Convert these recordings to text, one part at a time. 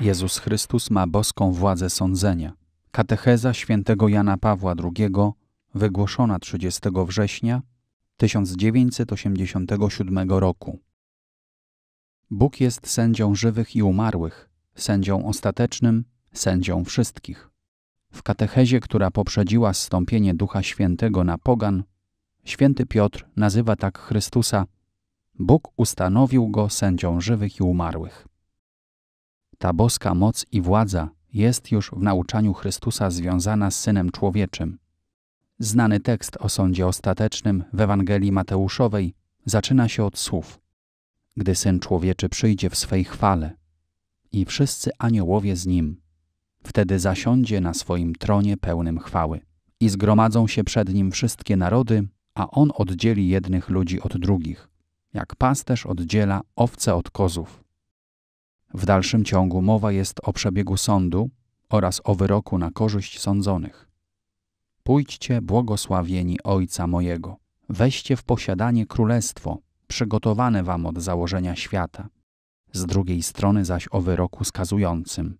Jezus Chrystus ma boską władzę sądzenia. Katecheza świętego Jana Pawła II, wygłoszona 30 września 1987 roku. Bóg jest sędzią żywych i umarłych, sędzią ostatecznym, sędzią wszystkich. W katechezie, która poprzedziła zstąpienie Ducha Świętego na pogan, święty Piotr nazywa tak Chrystusa: Bóg ustanowił go sędzią żywych i umarłych. Ta boska moc i władza jest już w nauczaniu Chrystusa związana z Synem Człowieczym. Znany tekst o sądzie ostatecznym w Ewangelii Mateuszowej zaczyna się od słów: Gdy syn człowieczy przyjdzie w swej chwale i wszyscy aniołowie z nim, wtedy zasiądzie na swoim tronie pełnym chwały i zgromadzą się przed nim wszystkie narody, a on oddzieli jednych ludzi od drugich, jak pasterz oddziela owce od kozów. W dalszym ciągu mowa jest o przebiegu sądu oraz o wyroku na korzyść sądzonych. Pójdźcie błogosławieni Ojca mojego, weźcie w posiadanie królestwo, przygotowane wam od założenia świata. Z drugiej strony zaś o wyroku skazującym.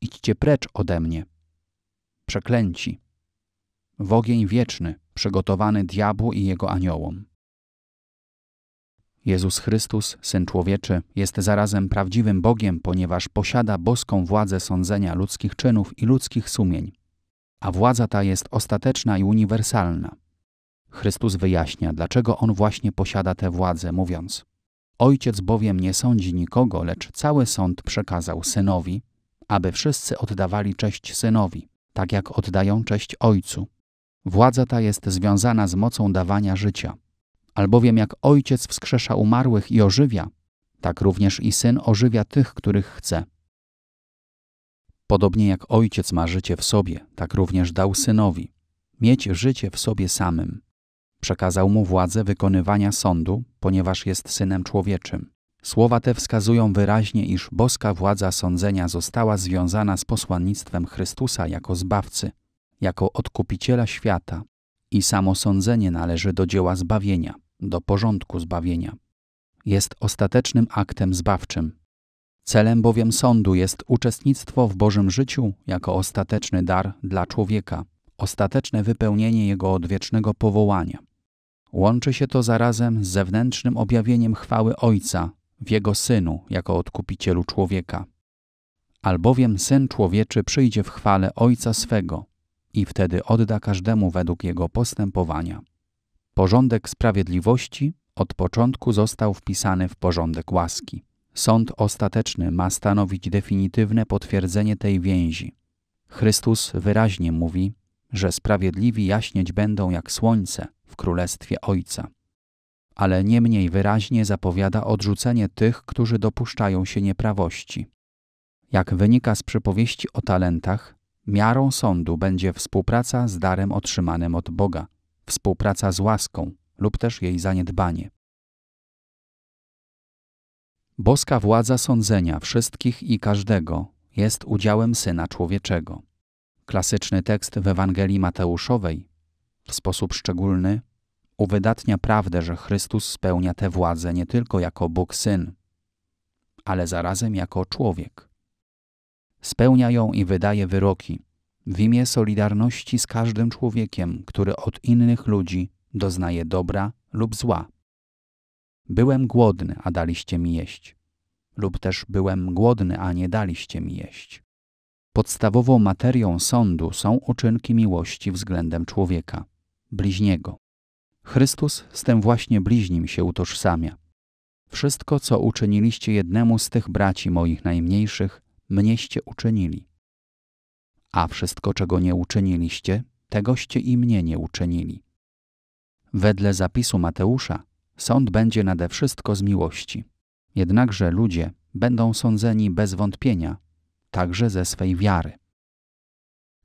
Idźcie precz ode mnie, przeklęci, w ogień wieczny, przygotowany diabłu i jego aniołom. Jezus Chrystus, Syn Człowieczy, jest zarazem prawdziwym Bogiem, ponieważ posiada boską władzę sądzenia ludzkich czynów i ludzkich sumień. A władza ta jest ostateczna i uniwersalna. Chrystus wyjaśnia, dlaczego On właśnie posiada tę władzę, mówiąc Ojciec bowiem nie sądzi nikogo, lecz cały sąd przekazał Synowi, aby wszyscy oddawali cześć Synowi, tak jak oddają cześć Ojcu. Władza ta jest związana z mocą dawania życia – Albowiem jak Ojciec wskrzesza umarłych i ożywia, tak również i Syn ożywia tych, których chce. Podobnie jak Ojciec ma życie w sobie, tak również dał Synowi mieć życie w sobie samym. Przekazał mu władzę wykonywania sądu, ponieważ jest synem człowieczym. Słowa te wskazują wyraźnie, iż boska władza sądzenia została związana z posłannictwem Chrystusa jako zbawcy, jako odkupiciela świata, i samo sądzenie należy do dzieła zbawienia do porządku zbawienia. Jest ostatecznym aktem zbawczym. Celem bowiem sądu jest uczestnictwo w Bożym życiu jako ostateczny dar dla człowieka, ostateczne wypełnienie jego odwiecznego powołania. Łączy się to zarazem z zewnętrznym objawieniem chwały Ojca w Jego Synu jako odkupicielu człowieka. Albowiem Syn Człowieczy przyjdzie w chwale Ojca swego i wtedy odda każdemu według jego postępowania. Porządek sprawiedliwości od początku został wpisany w porządek łaski. Sąd ostateczny ma stanowić definitywne potwierdzenie tej więzi. Chrystus wyraźnie mówi, że sprawiedliwi jaśnieć będą jak słońce w królestwie Ojca. Ale nie mniej wyraźnie zapowiada odrzucenie tych, którzy dopuszczają się nieprawości. Jak wynika z przypowieści o talentach, miarą sądu będzie współpraca z darem otrzymanym od Boga – współpraca z łaską lub też jej zaniedbanie. Boska władza sądzenia wszystkich i każdego jest udziałem Syna Człowieczego. Klasyczny tekst w Ewangelii Mateuszowej w sposób szczególny uwydatnia prawdę, że Chrystus spełnia tę władzę nie tylko jako Bóg Syn, ale zarazem jako człowiek. Spełnia ją i wydaje wyroki, w imię solidarności z każdym człowiekiem, który od innych ludzi doznaje dobra lub zła. Byłem głodny, a daliście mi jeść. Lub też byłem głodny, a nie daliście mi jeść. Podstawową materią sądu są uczynki miłości względem człowieka, bliźniego. Chrystus z tym właśnie bliźnim się utożsamia. Wszystko, co uczyniliście jednemu z tych braci moich najmniejszych, mnieście uczynili a wszystko, czego nie uczyniliście, tegoście i mnie nie uczynili. Wedle zapisu Mateusza, sąd będzie nade wszystko z miłości. Jednakże ludzie będą sądzeni bez wątpienia, także ze swej wiary.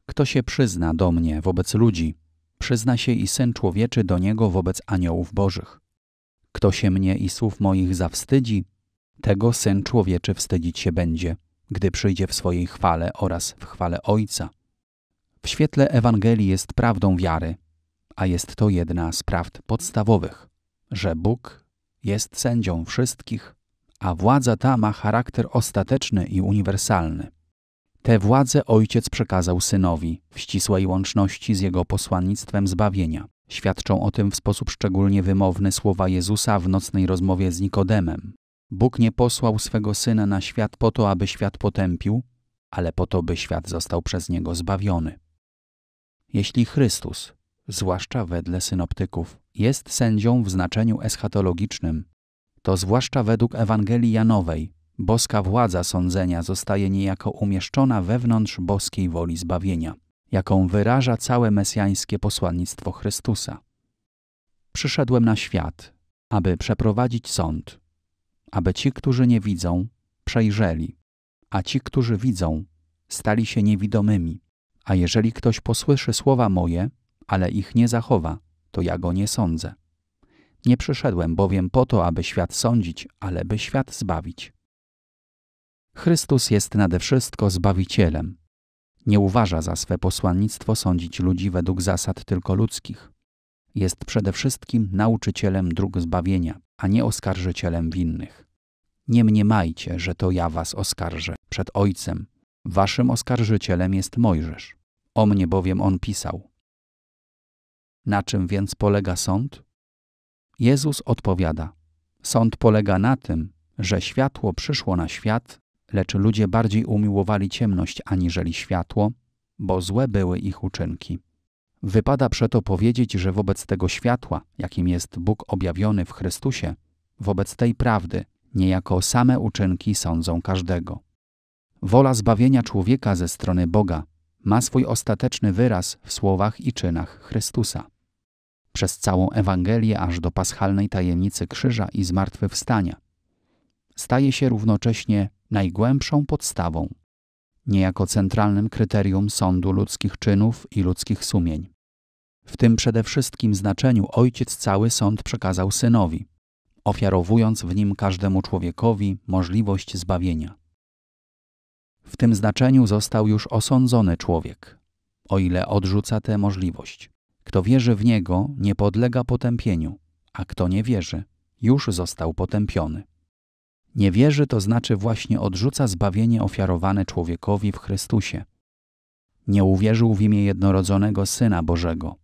Kto się przyzna do mnie wobec ludzi, przyzna się i Syn Człowieczy do niego wobec aniołów bożych. Kto się mnie i słów moich zawstydzi, tego Syn Człowieczy wstydzić się będzie – gdy przyjdzie w swojej chwale oraz w chwale Ojca. W świetle Ewangelii jest prawdą wiary, a jest to jedna z prawd podstawowych, że Bóg jest sędzią wszystkich, a władza ta ma charakter ostateczny i uniwersalny. Tę władzę Ojciec przekazał Synowi w ścisłej łączności z Jego posłannictwem zbawienia. Świadczą o tym w sposób szczególnie wymowny słowa Jezusa w nocnej rozmowie z Nikodemem. Bóg nie posłał swego Syna na świat po to, aby świat potępił, ale po to, by świat został przez niego zbawiony. Jeśli Chrystus, zwłaszcza wedle synoptyków, jest sędzią w znaczeniu eschatologicznym, to zwłaszcza według Ewangelii Janowej boska władza sądzenia zostaje niejako umieszczona wewnątrz boskiej woli zbawienia, jaką wyraża całe mesjańskie posłannictwo Chrystusa. Przyszedłem na świat, aby przeprowadzić sąd – aby ci, którzy nie widzą, przejrzeli, a ci, którzy widzą, stali się niewidomymi. A jeżeli ktoś posłyszy słowa moje, ale ich nie zachowa, to ja go nie sądzę. Nie przyszedłem bowiem po to, aby świat sądzić, ale by świat zbawić. Chrystus jest nade wszystko Zbawicielem. Nie uważa za swe posłannictwo sądzić ludzi według zasad tylko ludzkich. Jest przede wszystkim nauczycielem dróg zbawienia, a nie oskarżycielem winnych. Nie mniemajcie, że to ja was oskarżę przed Ojcem. Waszym oskarżycielem jest Mojżesz. O mnie bowiem on pisał. Na czym więc polega sąd? Jezus odpowiada: Sąd polega na tym, że światło przyszło na świat, lecz ludzie bardziej umiłowali ciemność aniżeli światło, bo złe były ich uczynki. Wypada przeto powiedzieć, że wobec tego światła, jakim jest Bóg objawiony w Chrystusie, wobec tej prawdy, niejako same uczynki sądzą każdego. Wola zbawienia człowieka ze strony Boga ma swój ostateczny wyraz w słowach i czynach Chrystusa. Przez całą Ewangelię aż do paschalnej tajemnicy krzyża i zmartwychwstania staje się równocześnie najgłębszą podstawą, niejako centralnym kryterium sądu ludzkich czynów i ludzkich sumień. W tym przede wszystkim znaczeniu ojciec cały sąd przekazał synowi, ofiarowując w nim każdemu człowiekowi możliwość zbawienia. W tym znaczeniu został już osądzony człowiek, o ile odrzuca tę możliwość. Kto wierzy w niego, nie podlega potępieniu, a kto nie wierzy, już został potępiony. Nie wierzy to znaczy właśnie odrzuca zbawienie ofiarowane człowiekowi w Chrystusie. Nie uwierzył w imię jednorodzonego Syna Bożego,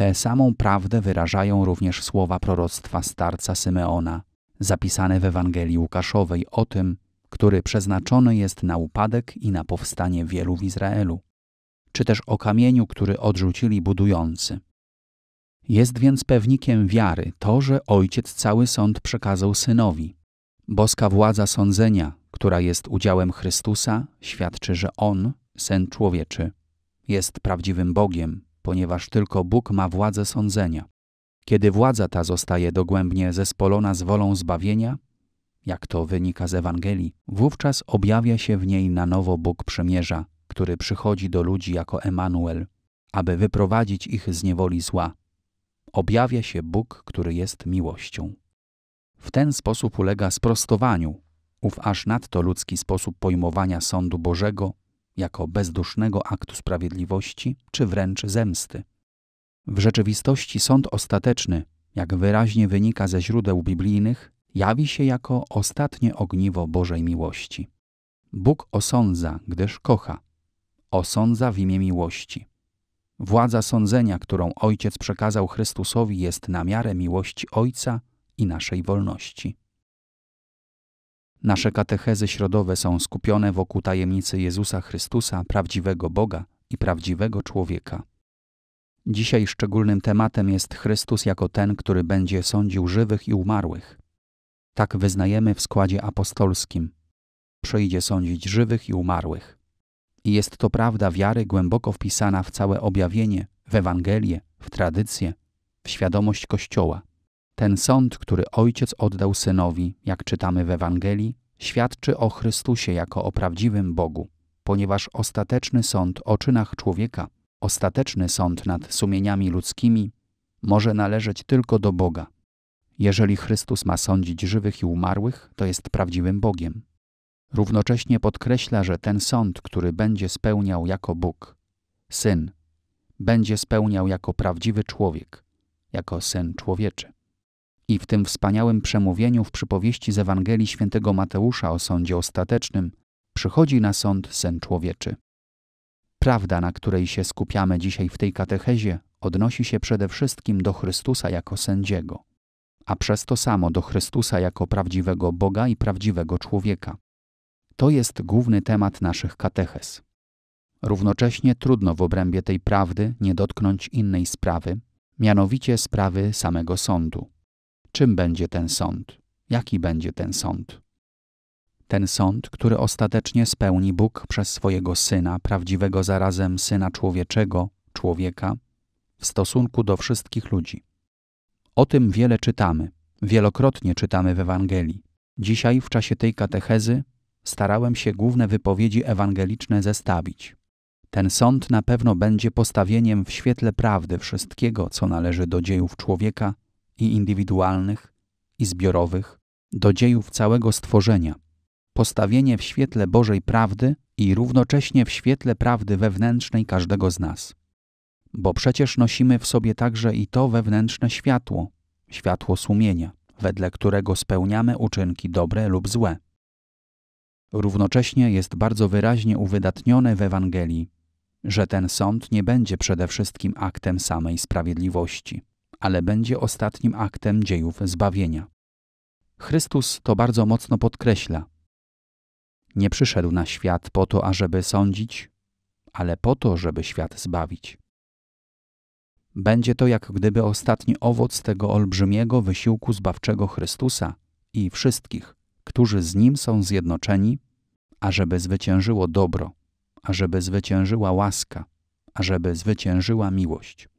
Tę samą prawdę wyrażają również słowa proroctwa starca Symeona, zapisane w Ewangelii Łukaszowej o tym, który przeznaczony jest na upadek i na powstanie wielu w Izraelu, czy też o kamieniu, który odrzucili budujący. Jest więc pewnikiem wiary to, że ojciec cały sąd przekazał synowi. Boska władza sądzenia, która jest udziałem Chrystusa, świadczy, że on, syn człowieczy, jest prawdziwym Bogiem ponieważ tylko Bóg ma władzę sądzenia. Kiedy władza ta zostaje dogłębnie zespolona z wolą zbawienia, jak to wynika z Ewangelii, wówczas objawia się w niej na nowo Bóg przymierza, który przychodzi do ludzi jako Emanuel, aby wyprowadzić ich z niewoli zła. Objawia się Bóg, który jest miłością. W ten sposób ulega sprostowaniu ów aż nadto ludzki sposób pojmowania sądu Bożego jako bezdusznego aktu sprawiedliwości czy wręcz zemsty. W rzeczywistości sąd ostateczny, jak wyraźnie wynika ze źródeł biblijnych, jawi się jako ostatnie ogniwo Bożej miłości. Bóg osądza, gdyż kocha. Osądza w imię miłości. Władza sądzenia, którą Ojciec przekazał Chrystusowi, jest na miarę miłości Ojca i naszej wolności. Nasze katechezy środowe są skupione wokół tajemnicy Jezusa Chrystusa, prawdziwego Boga i prawdziwego człowieka. Dzisiaj szczególnym tematem jest Chrystus jako ten, który będzie sądził żywych i umarłych. Tak wyznajemy w składzie apostolskim. Przyjdzie sądzić żywych i umarłych. I jest to prawda wiary głęboko wpisana w całe objawienie, w Ewangelię, w tradycję, w świadomość Kościoła. Ten sąd, który ojciec oddał synowi, jak czytamy w Ewangelii, świadczy o Chrystusie jako o prawdziwym Bogu, ponieważ ostateczny sąd o czynach człowieka, ostateczny sąd nad sumieniami ludzkimi, może należeć tylko do Boga. Jeżeli Chrystus ma sądzić żywych i umarłych, to jest prawdziwym Bogiem. Równocześnie podkreśla, że ten sąd, który będzie spełniał jako Bóg, syn, będzie spełniał jako prawdziwy człowiek, jako syn człowieczy i w tym wspaniałym przemówieniu w przypowieści z Ewangelii świętego Mateusza o sądzie ostatecznym przychodzi na sąd sen człowieczy. Prawda, na której się skupiamy dzisiaj w tej katechezie, odnosi się przede wszystkim do Chrystusa jako sędziego, a przez to samo do Chrystusa jako prawdziwego Boga i prawdziwego człowieka. To jest główny temat naszych kateches. Równocześnie trudno w obrębie tej prawdy nie dotknąć innej sprawy, mianowicie sprawy samego sądu czym będzie ten sąd, jaki będzie ten sąd. Ten sąd, który ostatecznie spełni Bóg przez swojego Syna, prawdziwego zarazem Syna Człowieczego, człowieka, w stosunku do wszystkich ludzi. O tym wiele czytamy, wielokrotnie czytamy w Ewangelii. Dzisiaj, w czasie tej katechezy, starałem się główne wypowiedzi ewangeliczne zestawić. Ten sąd na pewno będzie postawieniem w świetle prawdy wszystkiego, co należy do dziejów człowieka – i indywidualnych, i zbiorowych, do dziejów całego stworzenia. Postawienie w świetle Bożej prawdy i równocześnie w świetle prawdy wewnętrznej każdego z nas. Bo przecież nosimy w sobie także i to wewnętrzne światło, światło sumienia, wedle którego spełniamy uczynki dobre lub złe. Równocześnie jest bardzo wyraźnie uwydatnione w Ewangelii, że ten sąd nie będzie przede wszystkim aktem samej sprawiedliwości ale będzie ostatnim aktem dziejów zbawienia. Chrystus to bardzo mocno podkreśla. Nie przyszedł na świat po to, ażeby sądzić, ale po to, żeby świat zbawić. Będzie to jak gdyby ostatni owoc tego olbrzymiego wysiłku zbawczego Chrystusa i wszystkich, którzy z Nim są zjednoczeni, ażeby zwyciężyło dobro, ażeby zwyciężyła łaska, ażeby zwyciężyła miłość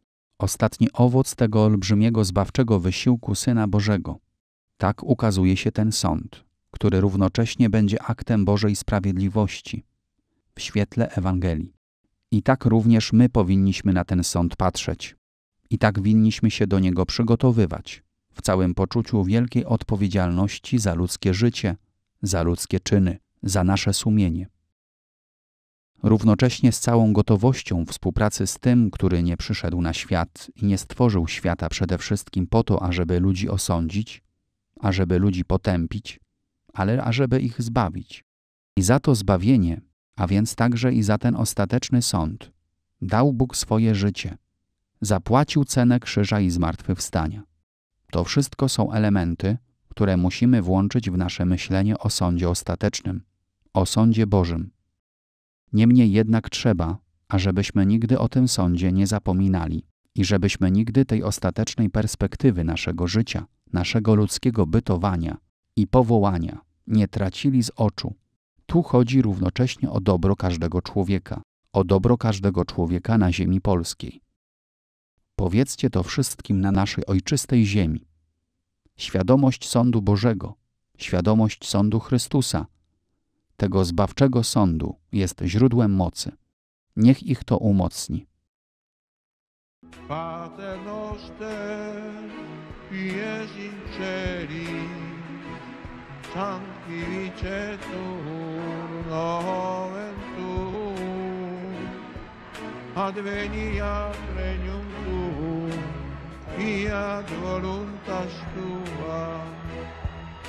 ostatni owoc tego olbrzymiego zbawczego wysiłku Syna Bożego. Tak ukazuje się ten sąd, który równocześnie będzie aktem Bożej sprawiedliwości w świetle Ewangelii. I tak również my powinniśmy na ten sąd patrzeć. I tak winniśmy się do niego przygotowywać, w całym poczuciu wielkiej odpowiedzialności za ludzkie życie, za ludzkie czyny, za nasze sumienie równocześnie z całą gotowością współpracy z tym, który nie przyszedł na świat i nie stworzył świata przede wszystkim po to, ażeby ludzi osądzić, ażeby ludzi potępić, ale ażeby ich zbawić. I za to zbawienie, a więc także i za ten ostateczny sąd, dał Bóg swoje życie. Zapłacił cenę krzyża i zmartwychwstania. To wszystko są elementy, które musimy włączyć w nasze myślenie o sądzie ostatecznym, o sądzie Bożym Niemniej jednak trzeba, ażebyśmy nigdy o tym sądzie nie zapominali i żebyśmy nigdy tej ostatecznej perspektywy naszego życia, naszego ludzkiego bytowania i powołania nie tracili z oczu. Tu chodzi równocześnie o dobro każdego człowieka, o dobro każdego człowieka na ziemi polskiej. Powiedzcie to wszystkim na naszej ojczystej ziemi. Świadomość sądu Bożego, świadomość sądu Chrystusa tego zbawczego sądu jest źródłem mocy. Niech ich to umocni. adveniat regnum tuum, fiat voluntas tua,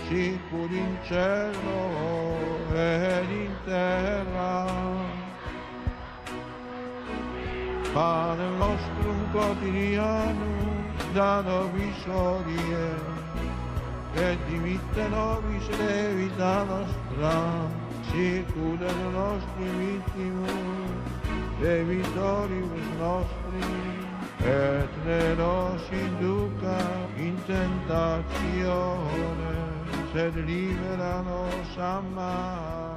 circoli in cielo ed in terra. Pane nostro quotidiano, da noi sorie, e dimitte nobis vita nostra, circude le nostre vittime, e vittorius nostri, et ne nos induca in tentazione, sed libera nos a